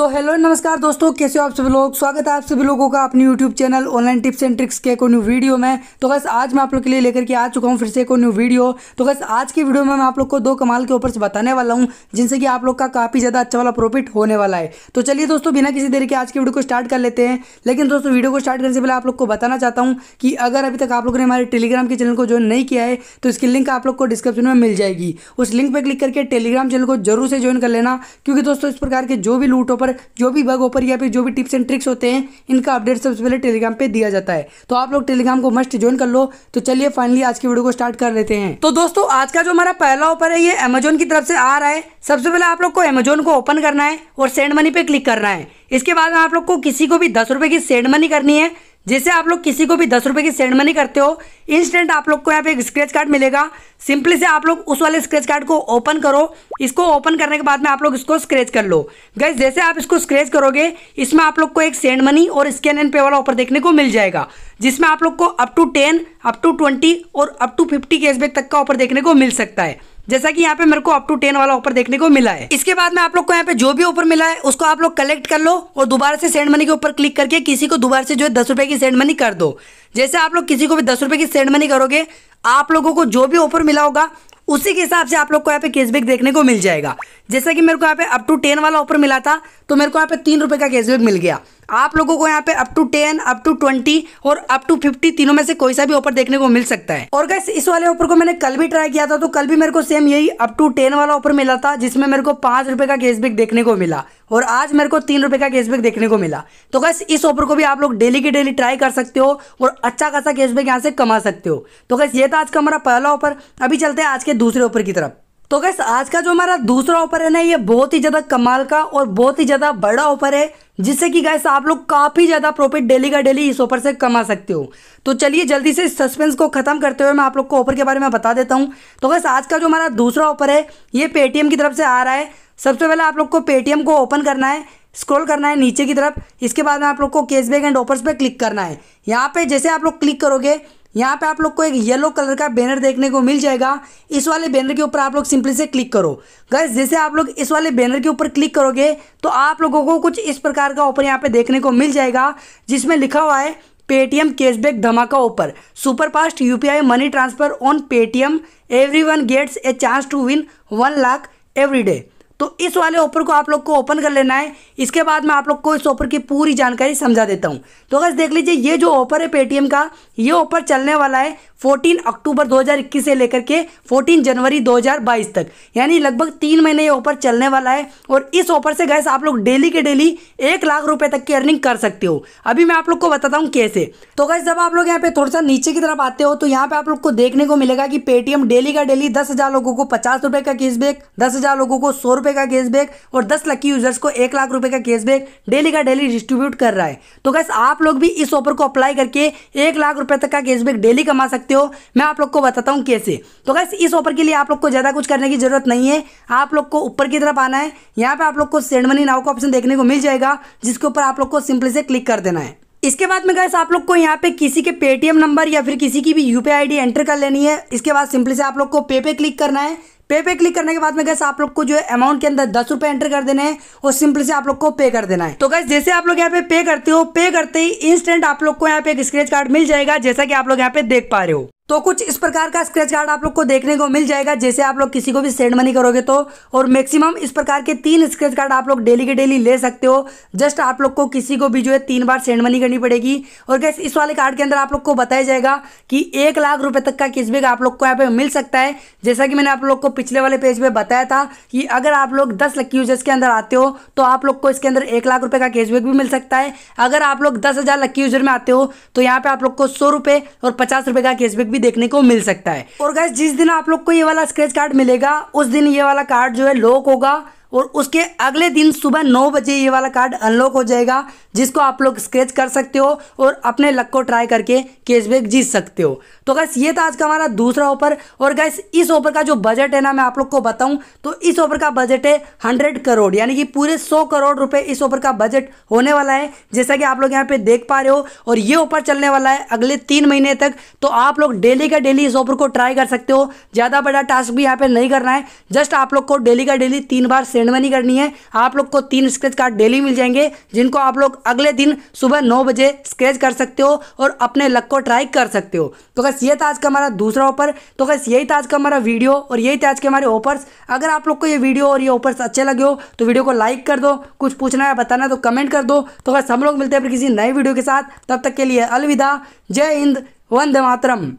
तो हेलो नमस्कार दोस्तों कैसे हो आप सभी लोग स्वागत है आप सभी लोगों का अपने YouTube channel online tips and tricks के कोई न्यू वीडियो में तो बस आज मैं आप लोग के लिए लेकर के आ चुका हूँ फिर से कोई न्यू वीडियो तो बस आज की वीडियो में मैं आप लोग को दो कमाल के ऊपर से बताने वाला हूँ जिनसे कि आप लोग का काफ़ी ज़्यादा अच्छा वाला प्रॉफिट होने वाला है तो चलिए दोस्तों बिना किसी देर के आज की वीडियो को स्टार्ट कर लेते हैं लेकिन दोस्तों वीडियो को स्टार्ट करने से पहले आप लोग को बताना चाहता हूँ कि अगर अभी तक आप लोगों ने हमारे टेलीग्राम के चैनल को ज्वाइन नहीं किया है तो इसकी लिंक आप लोग को डिस्क्रिप्शन में मिल जाएगी उस लिंक पर क्लिक करके टेलीग्राम चैनल को जरूर से ज्वाइन कर लेना क्योंकि दोस्तों इस प्रकार के जो भी लूट पर जो भी बग ऑफर या फिर जो भी टिप्स एंड ट्रिक्स होते हैं इनका अपडेट सबसे पहले टेलीग्राम पे दिया जाता है तो आप लोग टेलीग्राम को मस्ट ज्वाइन कर लो तो चलिए फाइनली आज की वीडियो को स्टार्ट कर लेते हैं तो दोस्तों आज का जो हमारा पहला ऑफर है ये अमेजोन की तरफ से आ रहा है सबसे पहले आप लोग को अमेजोन को ओपन करना है और सेंड मनी पे क्लिक करना है इसके बाद आप लोग को किसी को भी दस रुपये की सेंड मनी करनी है जैसे आप लोग किसी को भी दस रुपए की सेंड मनी करते हो इंस्टेंट आप लोग को यहाँ पे एक स्क्रेच कार्ड मिलेगा सिंपली से आप लोग उस वाले स्क्रेच कार्ड को ओपन करो इसको ओपन करने के बाद में आप लोग इसको स्क्रेच कर लो गैस जैसे आप इसको स्क्रेच करोगे इसमें आप लोग को एक सेंड मनी और स्कैन एंड पे वाला ऑफर देखने को मिल जाएगा जिसमें आप लोग को up to ten up to twenty और अप टू फिफ्टी कैशबैक तक का ऑफर देखने को मिल सकता है जैसा कि यहाँ पे मेरे को अप टू टेन वाला ऑफर देखने को मिला है इसके बाद में आप लोग को यहाँ पे जो भी ऑफर मिला है उसको आप लोग कलेक्ट कर लो और दोबारा से सेंड मनी के ऊपर क्लिक करके किसी को दोबारा से जो है दस रुपए की सेंड मनी कर दो जैसे आप लोग किसी को भी दस रुपए की सेंड मनी करोगे आप लोगों को जो भी ऑफर मिला होगा उसी के हिसाब से आप लोग को यहाँ पे कैशबैक देखने को मिल जाएगा जैसा कि मेरे को यहाँ पे अप टू टेन वाला ऑफर मिला था तो मेरे को यहाँ पे तीन रुपए का कैशबैक मिल गया आप लोगों को यहाँ पे up to ten up to twenty और अप टू फिफ्टी तीनों में से कोई सा भी ऑफर देखने को मिल सकता है और गैस इस वाले ऑफर को मैंने कल भी ट्राई किया था तो कल भी मेरे को सेम यही अप टू टेन वाला ऑफर मिला था जिसमें मेरे को पांच रुपए का कैशबैक देखने को मिला और आज मेरे को तीन रुपए का कैशबैक देखने को मिला तो गैस इस ऑफर को भी आप लोग डेली के डेली ट्राई कर सकते हो और अच्छा खासा कैशबैक यहाँ से कमा सकते हो तो गैस ये था आज का हमारा पहला ऑफर अभी चलते हैं आज के दूसरे ऑफर की तरफ तो गैस आज का जो हमारा दूसरा ऑफर है ना ये बहुत ही ज़्यादा कमाल का और बहुत ही ज़्यादा बड़ा ऑफर है जिससे कि गैस आप लोग काफ़ी ज़्यादा प्रॉफिट डेली का डेली इस ऑफर से कमा सकते हो तो चलिए जल्दी से सस्पेंस को खत्म करते हुए मैं आप लोग को ऑफर के बारे में बता देता हूँ तो गैस आज का जो हमारा दूसरा ऑफर है ये पेटीएम की तरफ से आ रहा है सबसे पहले आप लोग को पेटीएम को ओपन करना है स्क्रॉल करना है नीचे की तरफ इसके बाद में आप लोग को कैशबैक एंड ऑफर्स पे क्लिक करना है यहाँ पे जैसे आप लोग क्लिक करोगे यहाँ पे आप लोग को एक येलो कलर का बैनर देखने को मिल जाएगा इस वाले बैनर के ऊपर आप लोग सिंपली से क्लिक करो गैस जैसे आप लोग इस वाले बैनर के ऊपर क्लिक करोगे तो आप लोगों को कुछ इस प्रकार का ऑफर यहाँ पे देखने को मिल जाएगा जिसमें लिखा हुआ है पेटीएम कैशबैक धमाका offer superfast UPI money transfer on Paytm every gets a chance to win one lakh every day तो इस वाले ऑफर को आप लोग को ओपन कर लेना है इसके बाद मैं आप लोग को इस ऑफर की पूरी जानकारी समझा देता हूँ तो अगर देख लीजिए ये जो ऑफर है पेटीएम का ये ऑफर चलने वाला है 14 अक्टूबर 2021 से लेकर के 14 जनवरी 2022 तक यानी लगभग तीन महीने ये ऑफर चलने वाला है और इस ऑफर से गैस आप लोग डेली के डेली एक लाख रुपए तक की अर्निंग कर सकते हो अभी मैं आप लोग को बताता हूँ कैसे तो गैस जब आप लोग यहाँ पे थोड़ा सा नीचे की तरफ आते हो तो यहाँ पे आप लोग को देखने को मिलेगा कि पेटीएम डेली का डेली दस लोगों को पचास का बेक दस लोगों को सौ रुपए का कैशबैक और दस लकी यूजर्स को एक लाख रुपए का कैशबैक डेली का डेली डिस्ट्रीब्यूट कर रहा है तो गैस आप लोग भी इस ऑफर को अप्लाई करके एक लाख रुपए तक का कैशबैक डेली कमा सकते हो मैं आप लोग को बताता हूँ कैसे तो गैस इस ऑफर के लिए आप लोग को ज़्यादा कुछ करने की जरूरत नहीं है आप लोग को ऊपर की तरफ आना है यहाँ पे आप लोग को सेंड मनी नाव का ऑप्शन देखने को मिल जाएगा जिसके ऊपर आप लोग को सिंपली से क्लिक कर देना है इसके बाद में गैस आप लोग को यहाँ पे किसी के पेटीएम नंबर या फिर किसी की भी यू पी आई एंटर कर लेनी है इसके बाद सिंपली से आप लोग को पे पे क्लिक करना है पे पे क्लिक करने के बाद में गैस आप लोग को जो है अमाउंट के अंदर दस रुपये एंटर कर देने हैं और सिंपल से आप लोग को पे कर देना है तो गैस जैसे आप लोग यहाँ पे पे करते हो पे करते ही इंस्टेंट आप लोग को यहाँ पे एक स्क्रेच कार्ड मिल जाएगा जैसा कि आप लोग यहाँ पे देख पा रहे हो तो कुछ इस प्रकार का स्क्रेच कार्ड आप लोग को देखने को मिल जाएगा जैसे आप लोग किसी को भी सेंड मनी करोगे तो और मैक्सिमम इस प्रकार के तीन स्क्रेच कार्ड आप लोग डेली के डेली ले सकते हो जस्ट आप लोग को किसी को भी जो है तीन बार सेंड मनी करनी पड़ेगी और गैस इस वाले कार्ड के अंदर आप लोग को बताया जाएगा कि एक लाख रुपये तक का किसबैक आप लोग को यहाँ पे मिल सकता है जैसा कि मैंने आप लोग को पिछले वाले पेज में बताया था कि अगर आप लोग दस लक्की यूजर्स के अंदर आते हो तो आप लोग को इसके अंदर एक लाख रुपये का कैशबैक भी मिल सकता है अगर आप लोग दस हज़ार लक्की यूजर में आते हो तो यहाँ पर आप लोग को सौ रुपये और पचास रुपये का कैशबैक भी देखने को मिल सकता है और गैस जिस दिन आप लोग को ये वाला स्क्रेच कार्ड मिलेगा उस दिन ये वाला कार्ड जो है लॉक होगा और उसके अगले दिन सुबह नौ बजे ये वाला कार्ड अनलॉक हो जाएगा जिसको आप लोग स्क्रेच कर सकते हो और अपने लक को ट्राई करके कैशबैक जीत सकते हो तो गैस ये था आज का हमारा दूसरा ऑफर और गैस इस ऑफर का जो बजट है ना मैं आप लोग को बताऊं तो इस ऑफर का बजट है हंड्रेड करोड़ यानी कि पूरे सौ करोड़ रुपये इस ऑफर का बजट होने वाला है जैसा कि आप लोग यहाँ पे देख पा रहे हो और ये ऑफर चलने वाला है अगले तीन महीने तक तो आप लोग डेली का डेली इस ऑफर को ट्राई कर सकते हो ज़्यादा बड़ा टास्क भी यहाँ पर नहीं करना है जस्ट आप लोग को डेली का डेली तीन बार सेंड मनी करनी है आप लोग को तीन स्क्रेच कार्ड डेली मिल जाएंगे जिनको आप लोग अगले दिन सुबह नौ बजे स्क्रेच कर सकते हो और अपने लक को ट्राई कर सकते हो तो बस ये था आज का हमारा दूसरा ऑफर तो बस यही था आज का हमारा वीडियो और यही था आज के हमारे ऑफर्स अगर आप लोग को ये वीडियो और ये ऑफर्स अच्छे लगे हो तो वीडियो को लाइक कर दो कुछ पूछना है बताना तो कमेंट कर दो तो बस हम लोग मिलते हैं फिर किसी नए वीडियो के साथ तब तक के लिए अलविदा जय हिंद वंदे मातरम